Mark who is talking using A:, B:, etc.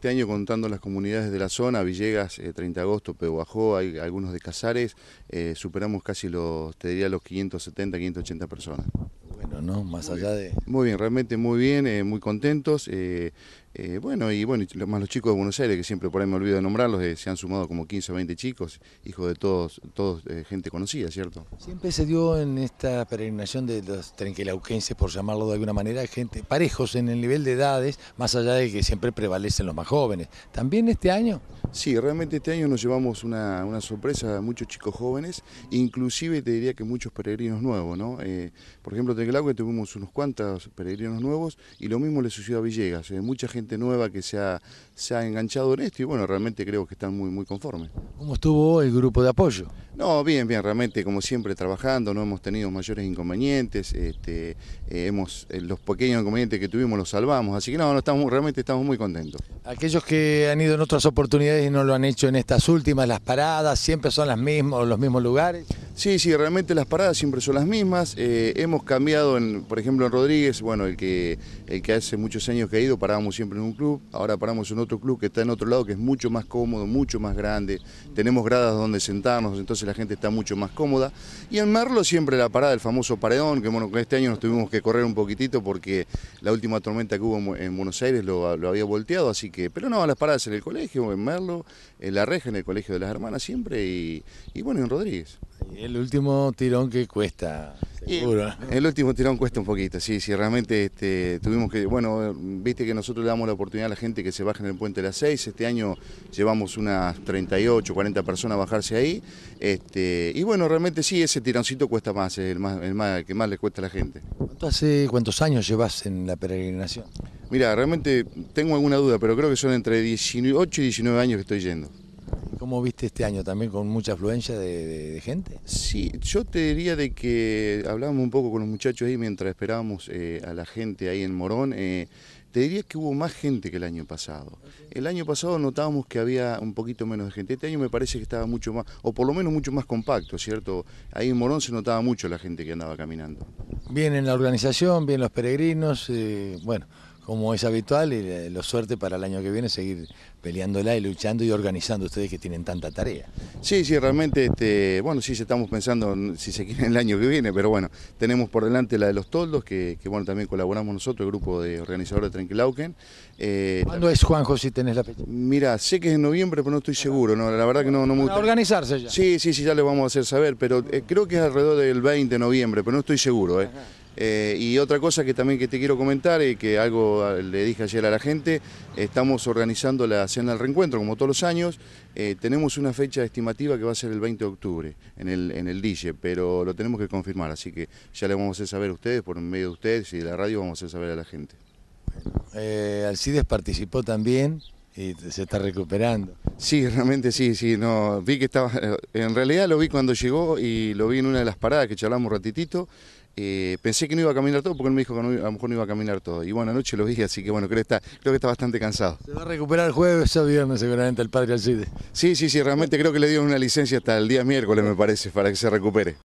A: Este año contando las comunidades de la zona, Villegas, 30 eh, de agosto, Pehuajó, hay algunos de Casares, eh, superamos casi los, te diría, los 570, 580 personas.
B: Bueno, ¿no? Más allá
A: de... Muy bien, realmente muy bien, eh, muy contentos. Eh, bueno, y bueno, más los chicos de Buenos Aires, que siempre por ahí me olvido de nombrarlos, eh, se han sumado como 15 o 20 chicos, hijos de todos, todos eh, gente conocida, ¿cierto?
B: Siempre se dio en esta peregrinación de los trenquelauquenses, por llamarlo de alguna manera, gente parejos en el nivel de edades, más allá de que
A: siempre prevalecen los más jóvenes. ¿También este año? Sí, realmente este año nos llevamos una, sorpresa a muchos chicos jóvenes, inclusive te diría que muchos peregrinos nuevos, ¿no? por ejemplo, en Trenquelauque tuvimos unos cuantos peregrinos nuevos y lo mismo le sucedió a Villegas, nueva que se ha, se ha enganchado en esto y bueno, realmente creo que están muy, muy conformes.
B: ¿Cómo estuvo el grupo de apoyo?
A: No, bien, bien, realmente como siempre trabajando, no hemos tenido mayores inconvenientes, este, eh, hemos, eh, los pequeños inconvenientes que tuvimos los salvamos, así que no, no estamos, realmente estamos muy contentos.
B: Aquellos que han ido en otras oportunidades y no lo han hecho en estas últimas, las paradas,
A: siempre son las mismas, los mismos lugares. Sí, sí, realmente las paradas siempre son las mismas. Eh, hemos cambiado, en, por ejemplo, en Rodríguez, bueno, el que, el que hace muchos años que ha ido, parábamos siempre en un club, ahora paramos en otro club que está en otro lado, que es mucho más cómodo, mucho más grande. Tenemos gradas donde sentarnos, entonces la gente está mucho más cómoda. Y en Merlo siempre la parada, el famoso paredón, que bueno, este año nos tuvimos que correr un poquitito porque la última tormenta que hubo en Buenos Aires lo, había volteado, así que, pero no, las paradas en el colegio, en Merlo, en la reja, en el colegio de las hermanas siempre y bueno, en Rodríguez. El último tirón que cuesta, seguro. el último tirón cuesta un poquito, sí, sí, realmente este, tuvimos que, bueno, viste que nosotros le damos la oportunidad a la gente que se baje en el puente de las 6, este año llevamos unas 38, 40 personas a bajarse ahí, este, y bueno, realmente sí, ese tironcito cuesta más, el más, el más, que más le cuesta a la gente.
B: ¿Cuánto hace, cuántos años llevas en la peregrinación?
A: Mira, realmente tengo alguna duda, pero creo que son entre 18 y 19 años que estoy yendo.
B: ¿Cómo viste este año también con
A: mucha afluencia de, gente? Sí, yo te diría de que hablábamos un poco con los muchachos ahí mientras esperábamos eh, a la gente ahí en Morón. Eh, te diría que hubo más gente que el año pasado. El año pasado notábamos que había un poquito menos de gente. Este año me parece que estaba mucho más, o por lo menos mucho más compacto, ¿cierto? Ahí en Morón se notaba mucho la gente que andaba caminando.
B: Bien en la organización, bien los peregrinos, eh, bueno como es habitual, y eh, lo suerte
A: para el año que viene seguir peleándola y luchando y organizando ustedes que tienen tanta tarea. Sí, sí, realmente, este, bueno, sí estamos pensando si se quiere el año que viene, pero bueno, tenemos por delante la de los toldos, que, bueno, también colaboramos nosotros, el grupo de organizadores de Trenquilauquen. Eh, ¿Cuándo es, Juanjo, si tenés la fecha? Mira, sé que es en noviembre, pero no estoy seguro, no, la verdad que no, no me gusta. organizarse ya. Sí, sí, sí, ya le vamos a hacer saber, pero eh, creo que es alrededor del 20 de noviembre, pero no estoy seguro, ¿eh? Eh, y otra cosa que también que te quiero comentar y que algo eh, le dije ayer a la gente, estamos organizando la cena del reencuentro como todos los años. Eh, tenemos una fecha estimativa que va a ser el 20 de octubre en el, en el DJ, pero lo tenemos que confirmar, así que ya le vamos a hacer saber a ustedes, por medio de ustedes y de la radio vamos a hacer saber a la gente. Eh, Alcides participó también y se está recuperando. Sí, realmente sí, sí, no, vi que estaba, en realidad lo vi cuando llegó y lo vi en una de las paradas que charlamos ratitito eh, pensé que no iba a caminar todo porque él me dijo que a lo mejor no iba a caminar todo. Y bueno, anoche lo vi, así que bueno, creo que está, creo que está bastante cansado. Se va a recuperar el jueves o viernes seguramente el padre Alcide. Sí, sí, sí, realmente creo que le dieron una licencia hasta el día miércoles, me parece, para que se recupere.